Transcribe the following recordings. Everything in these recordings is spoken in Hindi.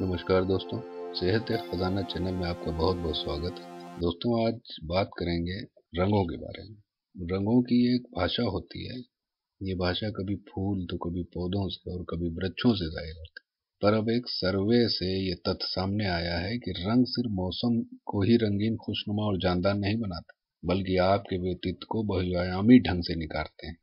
नमस्कार दोस्तों सेहत एक खजाना चैनल में आपका बहुत बहुत स्वागत है दोस्तों आज बात करेंगे रंगों के बारे में रंगों की एक भाषा होती है ये भाषा कभी फूल तो कभी पौधों से और कभी वृक्षों से जाहिर होती है पर अब एक सर्वे से ये तथ्य सामने आया है कि रंग सिर्फ मौसम को ही रंगीन खुशनुमा और जानदार नहीं बनाते बल्कि आपके व्यतीत को बहुआयामी ढंग से निकालते हैं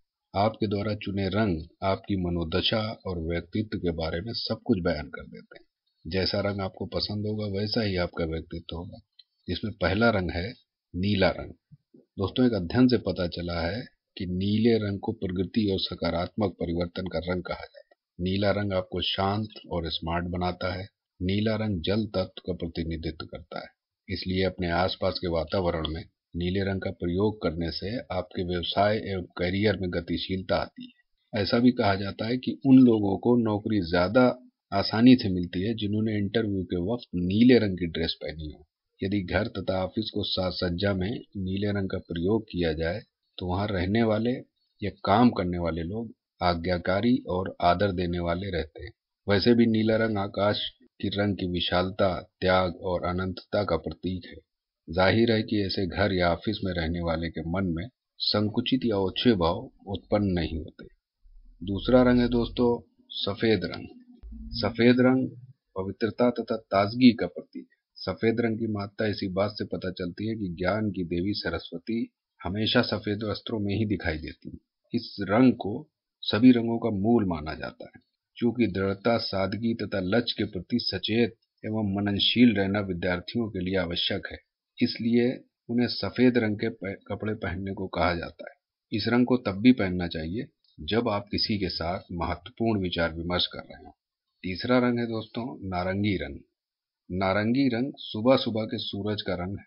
आपके द्वारा चुने रंग आपकी मनोदशा और व्यक्तित्व के बारे में सब कुछ बयान कर देते हैं जैसा रंग आपको पसंद होगा वैसा ही आपका व्यक्तित्व होगा इसमें पहला रंग है नीला रंग दोस्तों एक अध्ययन से पता चला है कि नीले रंग को प्रगति और सकारात्मक परिवर्तन का रंग कहा जाता है नीला रंग आपको शांत और स्मार्ट बनाता है नीला रंग जल तत्व का प्रतिनिधित्व करता है इसलिए अपने आसपास के वातावरण में नीले रंग का प्रयोग करने से आपके व्यवसाय एवं करियर में गतिशीलता आती है ऐसा भी कहा जाता है कि उन लोगों को नौकरी ज्यादा आसानी से मिलती है जिन्होंने इंटरव्यू के वक्त नीले रंग की ड्रेस पहनी हो यदि घर तथा ऑफिस को साज सज्जा में नीले रंग का प्रयोग किया जाए तो वहाँ रहने वाले या काम करने वाले लोग आज्ञाकारी और आदर देने वाले रहते हैं वैसे भी नीला रंग आकाश की रंग की विशालता त्याग और अनंतता का प्रतीक है जाहिर है कि ऐसे घर या ऑफिस में रहने वाले के मन में संकुचित या ओछे भाव उत्पन्न नहीं होते दूसरा रंग है दोस्तों सफ़ेद रंग सफेद रंग पवित्रता तथा ताजगी का प्रतीक सफेद रंग की महत्ता इसी बात से पता चलती है कि ज्ञान की देवी सरस्वती हमेशा सफेद वस्त्रों में ही दिखाई देती है इस रंग को सभी रंगों का मूल माना जाता है चूंकि दृढ़ता सादगी तथा लच के प्रति सचेत एवं मननशील रहना विद्यार्थियों के लिए आवश्यक है इसलिए उन्हें सफेद रंग के कपड़े पहनने को कहा जाता है इस रंग को तब भी पहनना चाहिए जब आप किसी के साथ महत्वपूर्ण विचार विमर्श कर रहे हो तीसरा रंग है दोस्तों नारंगी रंग नारंगी रंग सुबह सुबह के सूरज का रंग है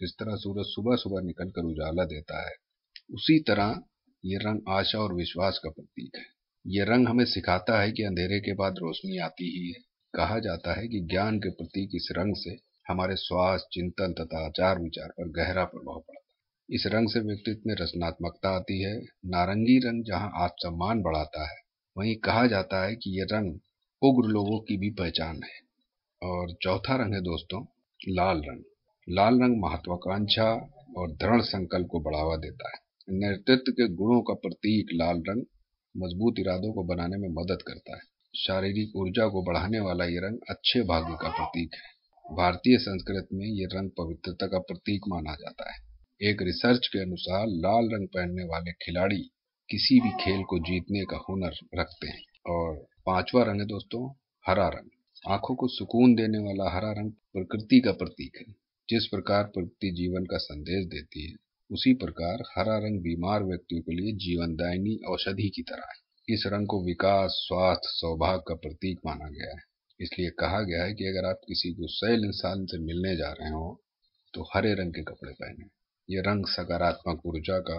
जिस तरह सूरज सुबह सुबह निकल कर उजाला देता है उसी तरह ये रंग आशा और विश्वास का प्रतीक है ये रंग हमें सिखाता है कि अंधेरे के बाद रोशनी आती ही है कहा जाता है कि ज्ञान के प्रतीक इस रंग से हमारे स्वास्थ्य चिंतन तथा आचार विचार पर गहरा प्रभाव पड़ता है इस रंग से व्यक्तित्व में रचनात्मकता आती है नारंगी रंग जहाँ आत्मसम्मान बढ़ाता है वहीं कहा जाता है कि यह रंग उग्र लोगों की भी पहचान है और चौथा रंग है दोस्तों लाल रंग लाल रंग महत्वाकांक्षा और दृढ़ संकल्प को बढ़ावा देता है नेतृत्व के गुणों का प्रतीक लाल रंग मजबूत इरादों को बनाने में मदद करता है शारीरिक ऊर्जा को बढ़ाने वाला ये रंग अच्छे भाग्य का प्रतीक है भारतीय संस्कृत में ये रंग पवित्रता का प्रतीक माना जाता है एक रिसर्च के अनुसार लाल रंग पहनने वाले खिलाड़ी किसी भी खेल को जीतने का हुनर रखते हैं और पांचवा रंग है दोस्तों हरा रंग आंखों को सुकून देने वाला हरा रंग प्रकृति का प्रतीक है जिस प्रकार प्रकृति जीवन का संदेश देती है उसी प्रकार हरा रंग बीमार व्यक्तियों के लिए जीवनदायिनी औषधि की तरह है इस रंग को विकास स्वास्थ्य सौभाग्य का प्रतीक माना गया है इसलिए कहा गया है कि अगर आप किसी गुस्सैल इंसान से मिलने जा रहे हो तो हरे रंग के कपड़े पहने ये रंग सकारात्मक ऊर्जा का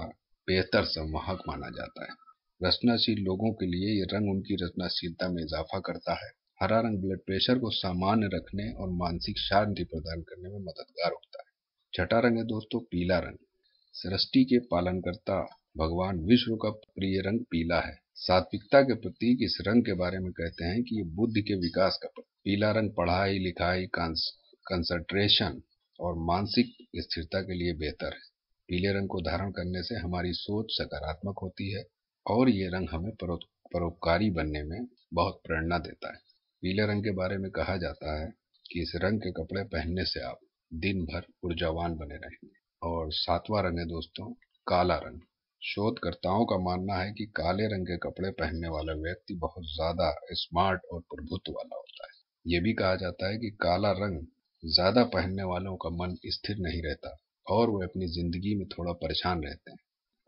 बेहतर संवाहक माना जाता है रचनाशील लोगों के लिए ये रंग उनकी रचनाशीलता में इजाफा करता है हरा रंग ब्लड प्रेशर को सामान्य रखने और मानसिक शांति प्रदान करने में मददगार होता है छठा रंग है दोस्तों पीला रंग सृष्टि के पालनकर्ता भगवान विष्णु का प्रिय रंग पीला है सात्विकता के प्रतीक इस रंग के बारे में कहते हैं कि ये बुद्ध के विकास का पीला रंग पढ़ाई लिखाई कंसंट्रेशन और मानसिक स्थिरता के लिए बेहतर है पीले रंग को धारण करने से हमारी सोच सकारात्मक होती है और ये रंग हमें परोपकारी बनने में बहुत प्रेरणा देता है पीले रंग के बारे में कहा जाता है कि इस रंग के कपड़े पहनने से आप दिन भर ऊर्जावान बने रहेंगे और सातवां रंग है दोस्तों काला रंग शोधकर्ताओं का मानना है कि काले रंग के कपड़े पहनने वाला व्यक्ति बहुत ज्यादा स्मार्ट और प्रभुत्व वाला होता है ये भी कहा जाता है कि काला रंग ज्यादा पहनने वालों का मन स्थिर नहीं रहता और वे अपनी जिंदगी में थोड़ा परेशान रहते हैं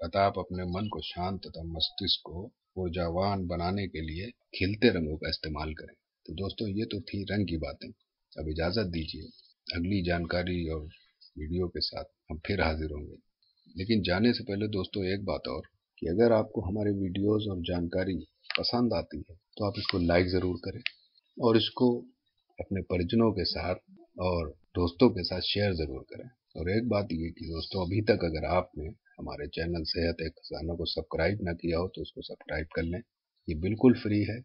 अतः आप अपने मन को शांत तथा मस्तिष्क को ऊर्जावान बनाने के लिए खिलते रंगों का इस्तेमाल करें तो दोस्तों ये तो थी रंग की बातें अब इजाज़त दीजिए अगली जानकारी और वीडियो के साथ हम फिर हाजिर होंगे लेकिन जाने से पहले दोस्तों एक बात और कि अगर आपको हमारे वीडियोस और जानकारी पसंद आती है तो आप इसको लाइक ज़रूर करें और इसको अपने परिजनों के साथ और दोस्तों के साथ शेयर ज़रूर करें और एक बात ये कि दोस्तों अभी तक अगर आपने हमारे चैनल सेहत एक खजाना को सब्सक्राइब ना किया हो तो उसको सब्सक्राइब कर लें ये बिल्कुल फ्री है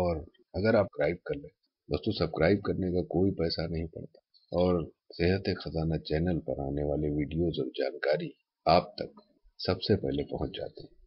और अगर आप सब्सक्राइब कर लें दोस्तों सब्सक्राइब करने का कोई पैसा नहीं पड़ता और सेहत खजाना चैनल पर आने वाले वीडियोज और जानकारी आप तक सबसे पहले पहुंच जाते हैं